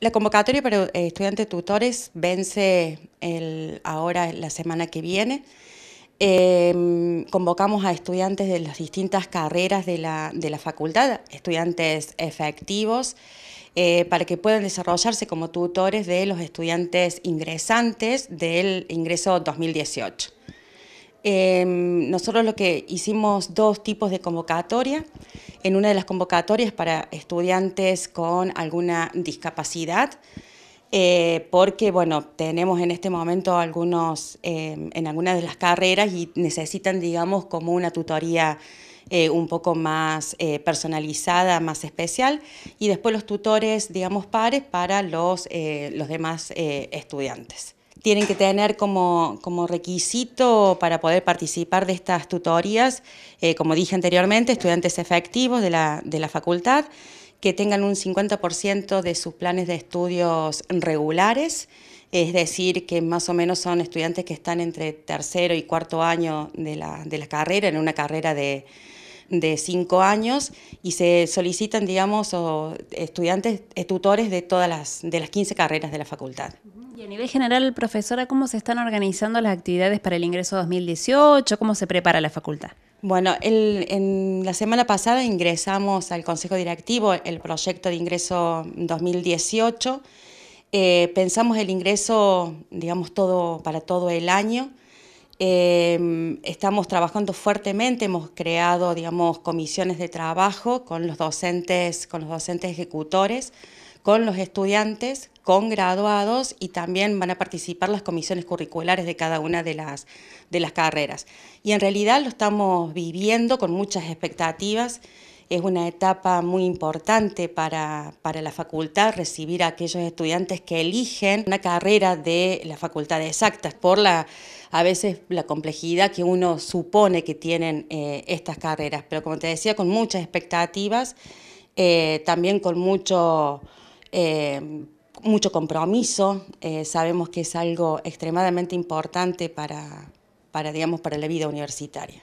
La convocatoria para eh, estudiantes tutores vence ahora la semana que viene. Em, convocamos a estudiantes de las distintas carreras de la, facultad, estudiantes efectivos, eh, para que puedan desarrollarse como tutores de los estudiantes ingresantes del ingreso 2018. Em, nosotros lo que hicimos dos tipos de convocatoria. En una de las convocatorias para estudiantes con alguna discapacidad, eh, porque bueno, tenemos en este momento algunos, em, en algunas de las carreras y necesitan, digamos, como una tutoría eh, un poco más eh, personalizada, más especial, y después los tutores, digamos, pares para los demás estudiantes tienen que tener como, requisito para poder participar de estas tutorías, eh, como dije anteriormente, estudiantes efectivos de la, facultad, que tengan un 50% de sus planes de estudios regulares, es decir, que más o menos son estudiantes que están entre tercero y cuarto año de la, carrera, en una carrera de, cinco años y se solicitan, digamos, estudiantes, eh, tutores de todas de las 15 carreras de la facultad. Y a nivel general, profesora, ¿cómo se están organizando las actividades para el ingreso 2018? ¿Cómo se prepara la facultad? Bueno, en la semana pasada ingresamos al Consejo Directivo el proyecto de ingreso 2018. Eh, pensamos el ingreso, digamos, todo para todo el año. Em, estamos trabajando fuertemente, hemos creado, digamos, comisiones de trabajo con los docentes, con los docentes ejecutores con los estudiantes, con graduados y también van a participar las comisiones curriculares de cada una de las, de las carreras. Y en realidad lo estamos viviendo con muchas expectativas. Es una etapa muy importante para, para la facultad recibir a aquellos estudiantes que eligen una carrera de la facultad de exactas por la a veces la complejidad que uno supone que tienen eh, estas carreras, pero como te decía, con muchas expectativas, eh, también con mucho, eh, mucho compromiso, eh, sabemos que es algo extremadamente importante para, digamos, para la vida universitaria.